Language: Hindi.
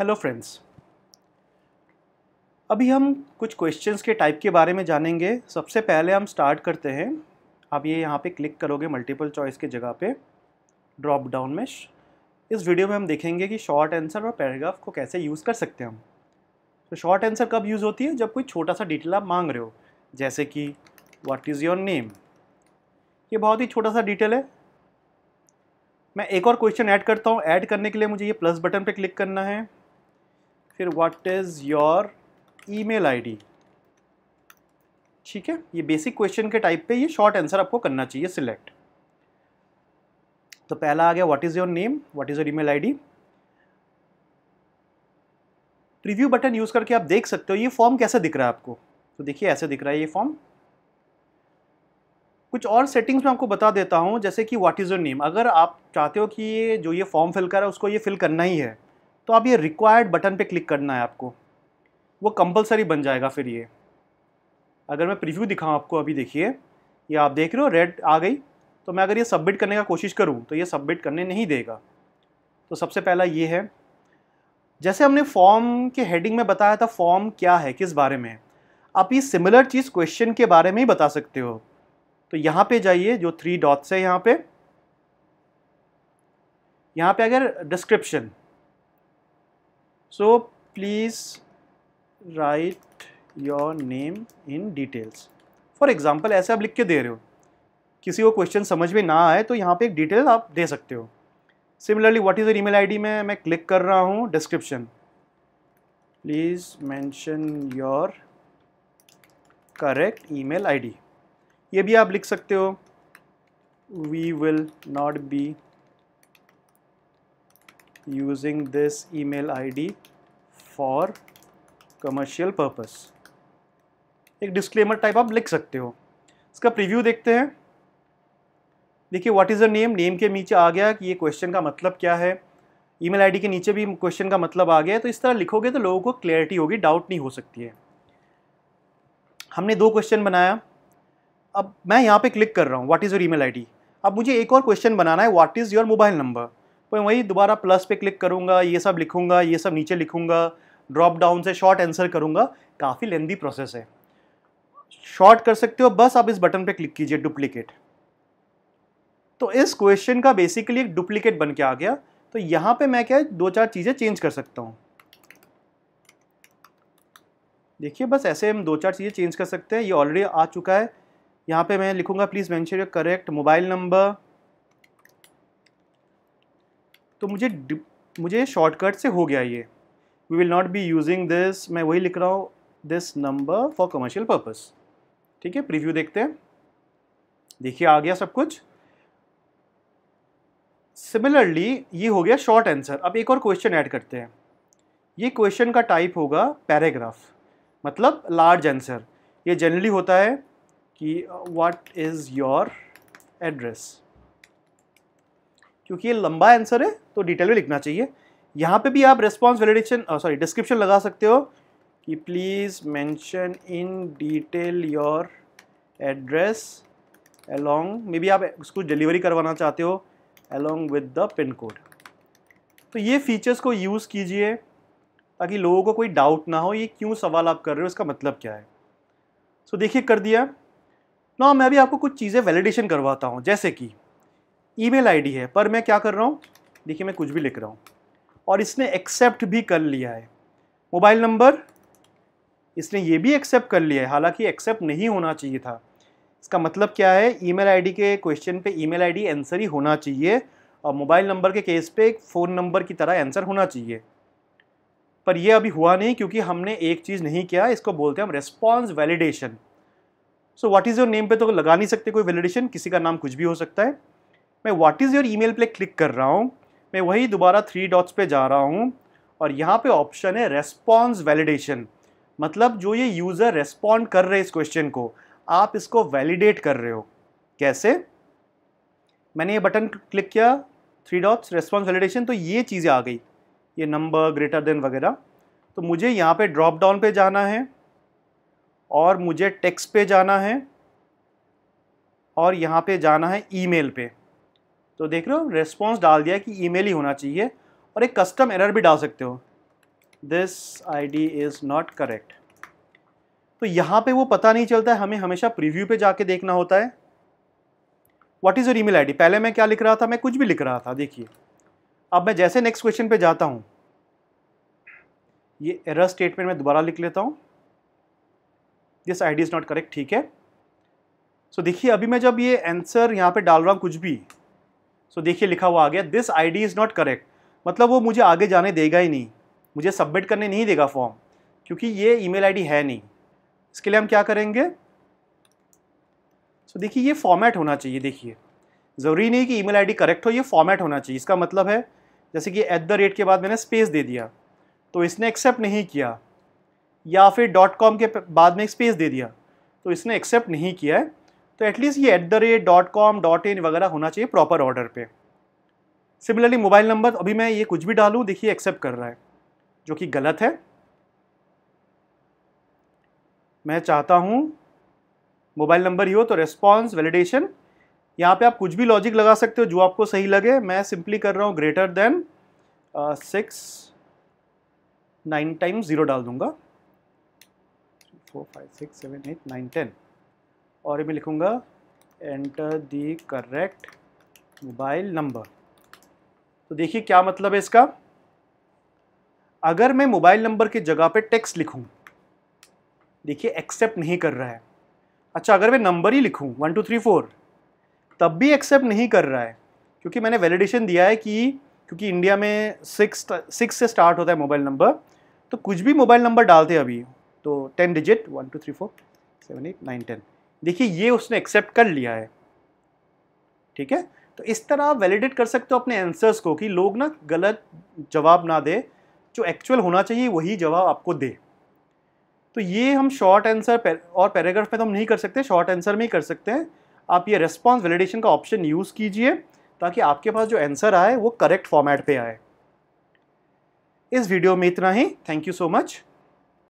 हेलो फ्रेंड्स अभी हम कुछ क्वेश्चंस के टाइप के बारे में जानेंगे सबसे पहले हम स्टार्ट करते हैं आप ये यहाँ पे क्लिक करोगे मल्टीपल चॉइस के जगह पे ड्रॉप डाउन में इस वीडियो में हम देखेंगे कि शॉर्ट आंसर और पैराग्राफ को कैसे यूज़ कर सकते हैं हम तो शॉर्ट आंसर कब यूज़ होती है जब कोई छोटा सा डिटेल आप मांग रहे हो जैसे कि वाट इज़ योर नेम ये बहुत ही छोटा सा डिटेल है मैं एक और क्वेश्चन ऐड करता हूँ ऐड करने के लिए मुझे ये प्लस बटन पे क्लिक करना है फिर what is your email ID ठीक है ये बेसिक क्वेश्चन के टाइप पे ये शॉर्ट आंसर आपको करना चाहिए सिलेक्ट तो पहला आ गया what is your name what is your email ID preview button use करके आप देख सकते हो ये फॉर्म कैसे दिख रहा है आपको तो देखिए ऐसे दिख रहा है ये फॉर्म कुछ और सेटिंग्स मैं आपको बता देता हूँ जैसे कि व्हाट इज़ योर नेम अगर आप चाहते हो कि ये जो ये फॉर्म फिल कर रहा है उसको ये फिल करना ही है तो आप ये रिक्वायर्ड बटन पे क्लिक करना है आपको वो कंपलसरी बन जाएगा फिर ये अगर मैं प्रीव्यू दिखाऊँ आपको अभी देखिए ये आप देख रहे हो रेड आ गई तो मैं अगर ये सबमिट करने का कोशिश करूँ तो ये सबमिट करने नहीं देगा तो सबसे पहला ये है जैसे हमने फॉर्म के हेडिंग में बताया था फॉर्म क्या है किस बारे में आप ये सिमिलर चीज़ क्वेश्चन के बारे में ही बता सकते हो तो यहाँ पे जाइए जो थ्री डॉट्स है यहाँ पे यहाँ पे अगर description so please write your name in details for example ऐसे आप लिख के दे रहे हो किसी को क्वेश्चन समझ में ना आए तो यहाँ पे एक डिटेल आप दे सकते हो similarly what is mail email ID में मैं क्लिक कर रहा हूँ description please mention your correct email ID ये भी आप लिख सकते हो we will not be using this email id for commercial purpose एक डिस्क्लेमर टाइप आप लिख सकते हो इसका प्रीव्यू देखते हैं देखिए what is the name name के नीचे आ गया कि ये क्वेश्चन का मतलब क्या है ईमेल आईडी के नीचे भी क्वेश्चन का मतलब आ गया है तो इस तरह लिखोगे तो लोगों को क्लैरिटी होगी डाउट नहीं हो सकती है हमने दो क्वेश्चन बनाया अब मैं यहाँ पे क्लिक कर रहा हूँ what is your email ID अब मुझे एक और क्वेश्चन बनाना है what is your mobile number मैं वही दोबारा प्लस पे क्लिक करूंगा ये सब लिखूंगा ये सब नीचे लिखूंगा ड्रॉप डाउन से शॉर्ट आंसर करूंगा काफ़ी लेंदी प्रोसेस है शॉर्ट कर सकते हो बस आप इस बटन पे क्लिक कीजिए डुप्लीकेट तो इस क्वेश्चन का बेसिकली एक डुप्लीकेट बन के आ गया तो यहाँ पे मैं क्या दो चार चीज़ें चेंज कर सकता हूँ देखिए बस ऐसे हम दो चार चीज़ें चेंज कर सकते हैं ये ऑलरेडी आ चुका है यहाँ पे मैं लिखूँगा please mention your correct mobile number तो मुझे मुझे शॉर्टकट से हो गया ये we will not be using this मैं वही लिख रहा हूँ this number for commercial purpose ठीक है प्रीव्यू देखते हैं देखिए आ गया सब कुछ सिमिलरली ये हो गया शॉर्ट आंसर अब एक और क्वेश्चन ऐड करते हैं ये क्वेश्चन का टाइप होगा पैराग्राफ मतलब लार्ज आंसर ये जनरली होता है कि व्हाट इज़ योर एड्रेस क्योंकि ये लंबा आंसर है तो डिटेल में लिखना चाहिए यहाँ पे भी आप रेस्पॉन्स वेलिडेशन सॉरी डिस्क्रिप्शन लगा सकते हो कि please mention in detail your address along maybe आप उसको डिलीवरी करवाना चाहते हो along with the pin code तो ये फीचर्स को यूज़ कीजिए ताकि लोगों को कोई डाउट ना हो ये क्यों सवाल आप कर रहे हो इसका मतलब क्या है सो so, देखिए कर दिया ना मैं भी आपको कुछ चीज़ें वैलिडेशन करवाता हूँ जैसे कि ईमेल आईडी है पर मैं क्या कर रहा हूँ देखिए मैं कुछ भी लिख रहा हूँ और इसने एक्सेप्ट भी कर लिया है मोबाइल नंबर इसने ये भी एक्सेप्ट कर लिया है हालांकि एक्सेप्ट नहीं होना चाहिए था इसका मतलब क्या है ईमेल आईडी के क्वेश्चन पे ईमेल आईडी आंसर ही होना चाहिए और मोबाइल नंबर के केस पे फ़ोन नंबर की तरह आंसर होना चाहिए पर यह अभी हुआ नहीं क्योंकि हमने एक चीज़ नहीं किया इसको बोलते हैं हम response validation so what is your name पे तो लगा नहीं सकते कोई वैलिडेशन किसी का नाम कुछ भी हो सकता है मैं व्हाट इज़ योर ईमेल पे क्लिक कर रहा हूँ मैं वही दोबारा थ्री डॉट्स पे जा रहा हूँ और यहाँ पे ऑप्शन है रेस्पॉन्स वैलिडेशन मतलब जो ये यूज़र रेस्पॉन्ड कर रहे इस क्वेश्चन को आप इसको वैलिडेट कर रहे हो कैसे मैंने ये बटन क्लिक किया थ्री डॉट्स रेस्पॉन्स वैलिडेशन तो ये चीज़ें आ गई ये नंबर ग्रेटर देन वगैरह तो मुझे यहाँ पे ड्रॉप डाउन पे जाना है और मुझे टेक्स्ट पे जाना है और यहाँ पे जाना है ईमेल पे तो देख रहे हो रेस्पॉन्स डाल दिया कि ईमेल ही होना चाहिए और एक कस्टम एरर भी डाल सकते हो this I D is not correct तो यहाँ पे वो पता नहीं चलता है हमें हमेशा प्रीव्यू पे जाके देखना होता है what is your email D पहले मैं क्या लिख रहा था मैं कुछ भी लिख रहा था देखिए अब मैं जैसे नेक्स्ट क्वेश्चन पे जाता हूँ ये एरर स्टेटमेंट मैं दोबारा लिख लेता हूँ this I D is not correct ठीक है सो so, देखिए अभी मैं जब ये आंसर यहाँ पे डाल रहा हूँ कुछ भी सो देखिए लिखा हुआ आ गया this ID is not correct मतलब वो मुझे आगे जाने देगा ही नहीं मुझे सबमिट करने नहीं देगा फॉर्म क्योंकि ये ईमेल आईडी है नहीं इसके लिए हम क्या करेंगे सो so, देखिए ये फॉर्मेट होना चाहिए देखिए ज़रूरी नहीं कि ईमेल आईडी करेक्ट हो ये फॉर्मेट होना चाहिए इसका मतलब है जैसे कि एट द रेट के बाद मैंने स्पेस दे दिया तो इसने एक्सेप्ट नहीं किया या फिर डॉट कॉम के बाद में स्पेस दे दिया तो इसने एक्सेप्ट नहीं किया है तो एटलीस्ट ये at the rate dot com dot in वगैरह होना चाहिए प्रॉपर ऑर्डर पे सिमिलरली मोबाइल नंबर अभी मैं ये कुछ भी डालूँ देखिए एक्सेप्ट कर रहा है जो कि गलत है मैं चाहता हूँ मोबाइल नंबर ही हो तो रेस्पॉन्स वैलिडेशन यहाँ पे आप कुछ भी लॉजिक लगा सकते हो जो आपको सही लगे मैं सिंपली कर रहा हूँ greater than six nine time zero डाल दूँगा four five six seven eight nine ten और मैं लिखूँगा enter the correct mobile number तो देखिए क्या मतलब है इसका अगर मैं मोबाइल नंबर की जगह पे टेक्स्ट लिखूं देखिए एक्सेप्ट नहीं कर रहा है अच्छा अगर मैं नंबर ही लिखूं वन टू थ्री फोर तब भी एक्सेप्ट नहीं कर रहा है क्योंकि मैंने वैलिडेशन दिया है कि क्योंकि इंडिया में सिक्स सिक्स से स्टार्ट होता है मोबाइल नंबर तो कुछ भी मोबाइल नंबर डालते हैं अभी तो ten digit one two three four seven eight nine ten देखिए ये उसने एक्सेप्ट कर लिया है ठीक है तो इस तरह आप वैलिडेट कर सकते हो अपने आंसर्स को कि लोग ना गलत जवाब ना दे जो एक्चुअल होना चाहिए वही जवाब आपको दे तो ये हम शॉर्ट आंसर और पैराग्राफ में तो हम नहीं कर सकते शॉर्ट आंसर में ही कर सकते हैं आप ये रेस्पॉन्स वैलिडेशन का ऑप्शन यूज़ कीजिए ताकि आपके पास जो आंसर आए वो करेक्ट फॉर्मेट पे आए इस वीडियो में इतना ही थैंक यू सो मच